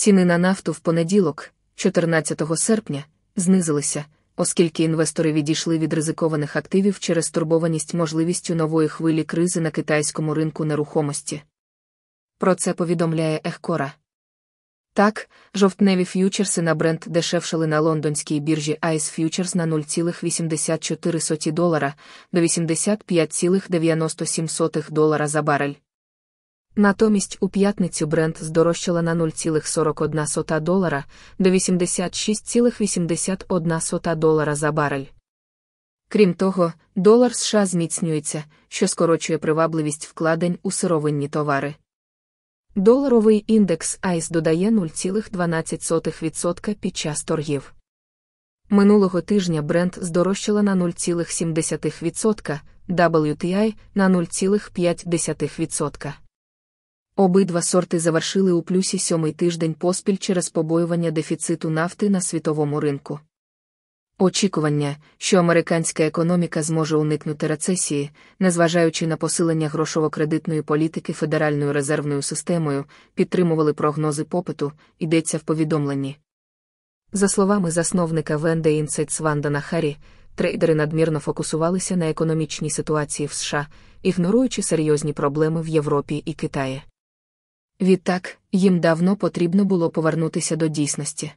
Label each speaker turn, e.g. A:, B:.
A: Ціни на нафту в понеділок, 14 серпня, знизилися, оскільки інвестори відійшли від ризикованих активів через турбованість можливістю нової хвилі кризи на китайському ринку нерухомості. Про це повідомляє Ехкора. Так, жовтневі ф'ючерси на бренд дешевшили на лондонській біржі ICE Futures на 0,84 долара до 85,97 долара за барель. Натомість у п'ятницю бренд здорожчала на 0,41 долара до 86,81 долара за барель. Крім того, долар США зміцнюється, що скорочує привабливість вкладень у сировинні товари. Доларовий індекс ICE додає 0,12% під час торгів. Минулого тижня бренд здорожчала на 0,7%, WTI на 0,5%. Обидва сорти завершили у плюсі сьомий тиждень поспіль через побоювання дефіциту нафти на світовому ринку. Очікування, що американська економіка зможе уникнути рецесії, незважаючи на посилення грошово-кредитної політики Федеральною резервною системою, підтримували прогнози попиту, йдеться в повідомленні. За словами засновника Венде Інсайт Вандана Харі, трейдери надмірно фокусувалися на економічній ситуації в США, ігноруючи серйозні проблеми в Європі і Китаї. Відтак, їм давно потрібно було повернутися до дійсності.